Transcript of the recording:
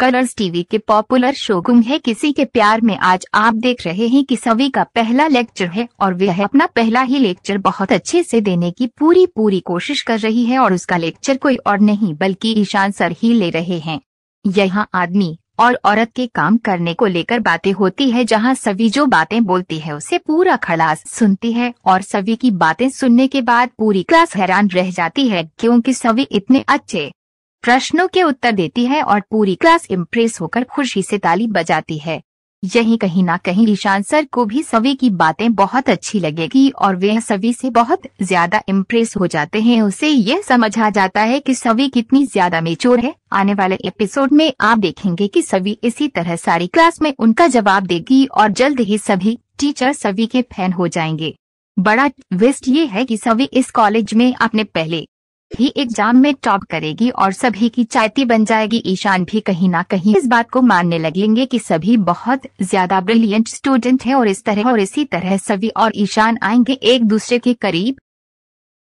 colours TV के popular show गुम है किसी के प्यार में आज आप देख रहे हैं कि सभी का पहला लेक्चर है और वह अपना पहला ही लेक्चर बहुत अच्छे से देने की पूरी पूरी कोशिश कर रही है और उसका लेक्चर कोई और नहीं बल्कि ईशान सर ही ले रहे हैं यहाँ आदमी और औरत के काम करने को लेकर बातें होती है जहाँ सभी जो बातें बोलती है उसे पूरा खलास सुनती है और सभी की बातें सुनने के बाद पूरी क्लास हैरान रह जाती है क्योंकि सभी इतने अच्छे प्रश्नों के उत्तर देती है और पूरी क्लास इम्प्रेस होकर खुशी से ताली बजाती है यही कहीं ना कहीं ईशान सर को भी सवी की बातें बहुत अच्छी लगेगी और वे सवी से बहुत ज्यादा इम्प्रेस हो जाते हैं उसे यह समझा जाता है कि सवी कितनी ज्यादा मेचोर है आने वाले एपिसोड में आप देखेंगे कि सवी इसी तरह सारी क्लास में उनका जवाब देगी और जल्द ही सभी टीचर सवी के फैन हो जाएंगे बड़ा ट्विस्ट ये है कि सवी इस कॉलेज में अपने पहले ही एग्जाम में टॉप करेगी और सभी की चायती बन जाएगी ईशान भी कहीं ना कहीं इस बात को मानने लगेंगे कि सभी बहुत ज्यादा ब्रिलियंट स्टूडेंट हैं और इस तरह और इसी तरह सभी और ईशान आएंगे एक दूसरे के करीब